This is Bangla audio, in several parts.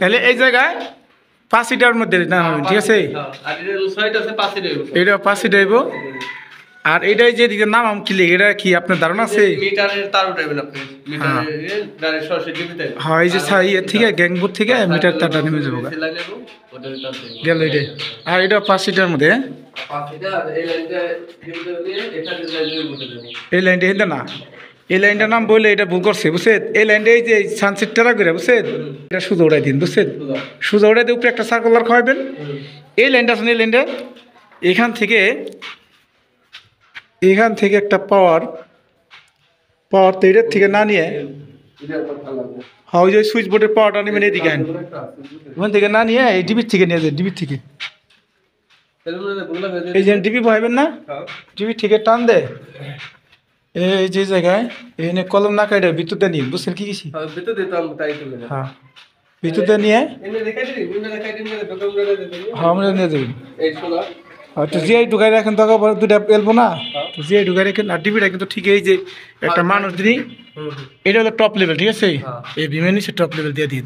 তাহলে এই জায়গায় পাঁচিটার মধ্যে ঠিক আছে এটা পাঁচি ডাইব আর এটাই যে দিকে নাম কি লিখে এটা কি আপনার ধারণা আছে হ্যাঁ।, হ্যাঁ এই যে ইয়ে থেকে গ্যাংপুর থেকে মিটার তারটা নেমে যাবো গেল এটাই আর এটা সিটার মধ্যে এই লাইনটা এই লাইনটা না এই লাইনটার নাম বললে এটা ভুল করছে বুঝছেন এই লাইনটা এই যে সানসেট টেরা করে বুঝছেন এটা সুজা উড়াই দিন বুঝছেন সুজা উড়াই দিয়ে উপরে একটা সার্কুলার খাওয়াবেন এই লাইনটা আছে এই লাইনটা এখান থেকে এখান থেকে একটা পাওয়ার পাওয়ার তো এটার থেকে না নিয়ে হ্যাঁ ওই যে সুইচ বোর্ডের পাওয়ারটা নেবেন এদিকে আন ওখান থেকে না নিয়ে এই ডিবির থেকে নিয়ে যায় ডিবির থেকে এই যে ডিবি ভাইবেন না ডিবি হ্যাঁ। থেকে টান দেয় এই যে জায়গায় এখানে কলম না কাটার বিদ্যুৎ নিয়ে বুঝছেন কি কিছু হ্যাঁ, বিদ্যুৎ দিতাম তাই হ্যাঁ বিদ্যুৎ নিয়ে হ্যাঁ আমরা নিয়ে দেবেন তো জিআই ঢুকাই রাখেন তো দুটা এলবো না হ্যাঁ। তো জিআই ঢুকাই রাখেন আর ডিবিটা কিন্তু ঠিক এই যে একটা হ্যাঁ, মানুষ দিন এটা হলো টপ লেভেল ঠিক আছে এই বিমের নিচে টপ লেভেল দিয়ে দিন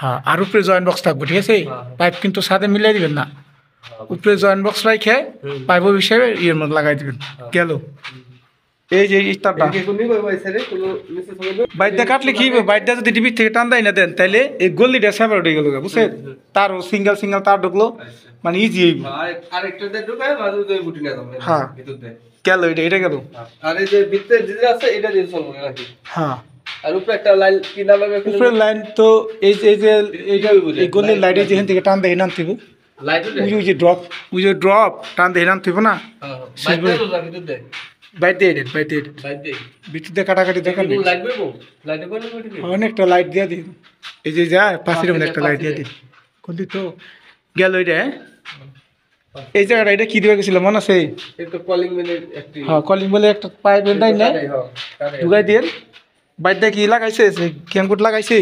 হ্যাঁ আর উপরে জয়েন্ট বক্স থাকবো ঠিক আছে পাইপ কিন্তু সাথে মিলাই দিবেন না উপরে জয়েন বক্স রাখে পাইপ হিসেবে ইয়ের মধ্যে লাগাই দিবেন গেল এই যে ইস্তারটা বাইরটা কাটলে কি বাইরটা যদি ডিবির থেকে টান দেয় না দেন তাহলে এই গল্লিটা সেপারেট হয়ে গেল বুঝছে তার সিঙ্গেল সিঙ্গেল তার ঢুকলো আচ্ছা। মানে ইজি হইব হ্যাঁ গেল এটা এটা গেল আচ্ছা। আর এই যে ভিতরে যেটা আছে এটা দিয়ে সলভ নাকি হ্যাঁ আর উপরে একটা লাইন কি নাম উপরে লাইন তো এই যে এই যে এইটা এই গলির লাইটে যেখান থেকে টান দেয় এখান থেকে ড্রপ ওই ড্রপ টান হ্যাঁ, হ্যাঁ। দিয়ে টান না বাইট দিয়ে দেন কাটাকাটি দেখান অনেকটা লাইট দিয়ে এই যে যা পাশের মধ্যে লাইট দিয়ে দিন কোন তো গেল ওইটা হ্যাঁ? এই জায়গাটা এটা কি দিবা গেছিল মনে আছে কলিং বেলের হ্যাঁ কলিং বেলের একটা পাইপ ঢুকাই দিয়ে বাইট দিয়ে কি লাগাইছে কেমকুট লাগাইছে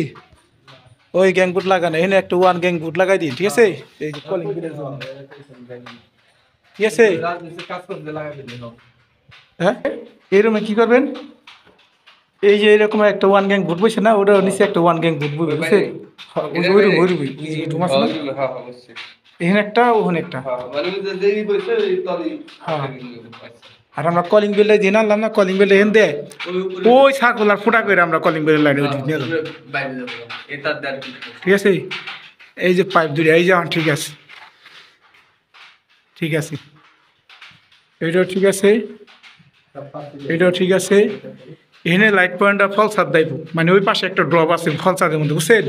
ওই গ্যাং বুট লাগানো এখানে একটা ওয়ান গ্যাং বুট লাগাই দিন ঠিক আছে এই কলিং বিলের জন্য ঠিক আছে হ্যাঁ এরকম কি করবেন এই যে এরকম একটা ওয়ান গ্যাং বুট বসে না ওটা নিচে একটা ওয়ান গ্যাং বুট বই বুঝছে হ্যাঁ, এখানে একটা ওখানে একটা হ্যাঁ মানে আর আমরা কলিং বেলে যে আনলাম না কলিং বেলে এন দে ওই ছাগলার ফুটা করে আমরা কলিং বেলে লাইনে উঠি ঠিক আছে এই যে পাইপ দুটি এই যাওয়ান হ্যাঁ, ঠিক আছে ঠিক আছে এটাও ঠিক আছে এটাও ঠিক আছে এনে লাইট পয়েন্ট ফল সাদ দেব মানে ওই পাশে একটা ড্রপ আছে ফলসাদের মধ্যে বুঝছেন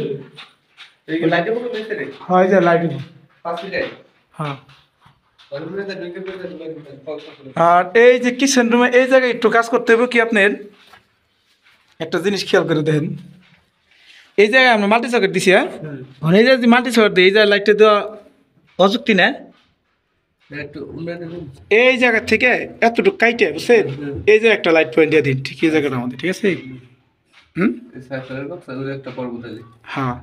হ্যাঁ লাইট হ্যাঁ আর এই যে কিচেন রুমে এই জায়গায় একটু কাজ করতে হবে কি আপনার একটা জিনিস খেয়াল করে দেখেন এই জায়গায় আমরা মাল্টি সকেট দিছি হ্যাঁ মানে এই জায়গায় মাল্টি সকেট দিই এই জায়গায় লাইটটা দেওয়া অযুক্তি না এই জায়গা থেকে এতটুকু কাইটে বুঝছেন এই যে একটা লাইট পয়েন্ট দিয়ে দিন ঠিক এই জায়গাটা আমাদের ঠিক আছে হ্যাঁ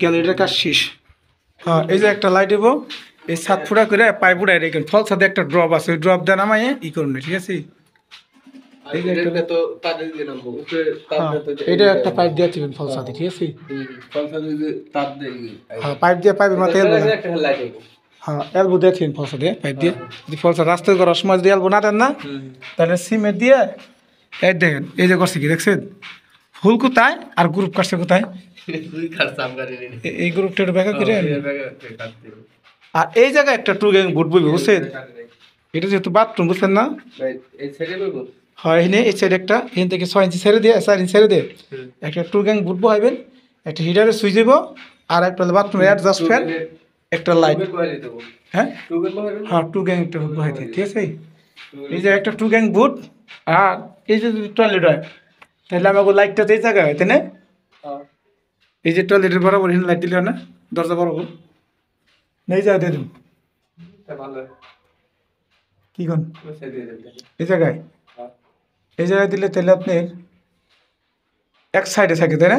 গ্যালারিটার কাজ শেষ হ্যাঁ এই যে একটা লাইট দেবো এই সাত ফুটা করে পাইপ উড়াই রেখেন ফল সাথে একটা ড্রপ আছে ওই ড্রপ দেন আমায় ই করুন ঠিক আছে হ্যাঁ, এটা একটা পাইপ ঠিক আছে হ্যাঁ পাইপ দিয়ে পাইপের মাথায় হ্যাঁ এলবো পাইপ দিয়ে হ্যাঁ, হ্যাঁ। দেন না তাহলে সিমেন্ট দিয়ে এই দেখেন এই যে করছে কি দেখছেন ফুল কোথায় আর গ্রুপ কাটছে কোথায় এই গ্রুপটা করে আর এই জায়গায় একটা টু গ্যাং বুট বইবে বুঝছেন এটা যেহেতু বাথরুম বুঝছেন না হয় এখানে এই সাইড একটা এখান থেকে ছয় ইঞ্চি ছেড়ে দিয়ে চার ইঞ্চি ছেড়ে দিয়ে একটা টু গ্যাং বুট বহাইবেন একটা হিটারে সুইচ দিব আর একটা বাথরুমের অ্যাডজাস্ট ফ্যান একটা লাইট হ্যাঁ হ্যাঁ টু গ্যাং একটা বুট বহাই দিন ঠিক আছে এই যে একটা টু গ্যাং বুট আর এই যে যদি টয়লেট হয় তাহলে আমাকে লাইটটা তো এই জায়গায় হয় তাই না হ্যাঁ। এই যে টয়লেটের বরাবর এখানে লাইট দিলে না দরজা বরাবর নেই যা দিয়ে দিন কি কন এই জায়গায় হ্যাঁ। এই জায়গায় দিলে তাহলে আপনি এক সাইডে থাকে তাই না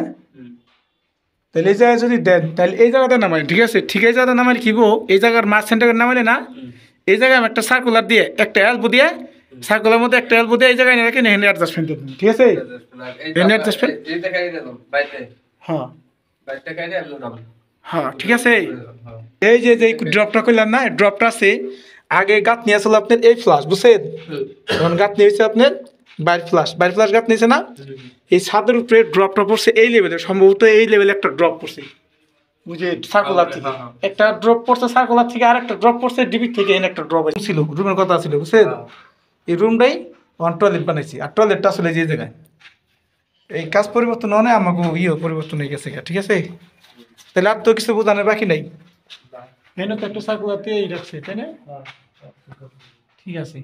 তাহলে এই জায়গায় যদি দেন তাহলে এই জায়গাটা নামাই ঠিক আছে ঠিক এই জায়গাটা নামাইলে কি গো এই জায়গার মাছ সেন্টারে নামাইলে না এই জায়গায় আমি একটা সার্কুলার দিয়ে একটা অ্যালবো দিয়ে সার্কুলার মধ্যে একটা অ্যালবো দিয়ে এই জায়গায় রেখে হ্যান্ড অ্যাডজাস্টমেন্ট ঠিক আছে হ্যান্ড অ্যাডজাস্টমেন্ট হ্যাঁ হ্যাঁ ঠিক আছে এই যে যে ড্রপটা করলাম না ড্রপটা আছে আগে গাত নিয়ে আসলে আপনার এই ফ্লাশ বুঝছেন তখন গাত নিয়েছে আপনার বাইর ফ্লাশ বাইর ফ্লাশ গাত নিয়েছে না এই ছাদের উপরে ড্রপটা পড়ছে এই লেভেলে সম্ভবত এই লেভেলে একটা ড্রপ পড়ছে বুঝে সার্কুলার হ্যাঁ, থেকে হ্যাঁ, হ্যাঁ। একটা ড্রপ পড়ছে সার্কুলার থেকে আর একটা ড্রপ পড়ছে ডিবি থেকে এনে একটা ড্রপ ছিল রুমের কথা ছিল বুঝছেন এই রুমটাই অন টয়লেট বানাইছি আর টয়লেটটা আসলে যে জায়গায় এই কাজ পরিবর্তন হনে আমাকে ইয়ে পরিবর্তন হয়ে গেছে ঠিক আছে তাহলে আর তো কিছু বোঝানোর বাকি নাই এনে তো একটা সার্কুলার রাখছে তাই না হ্যাঁ। ঠিক আছে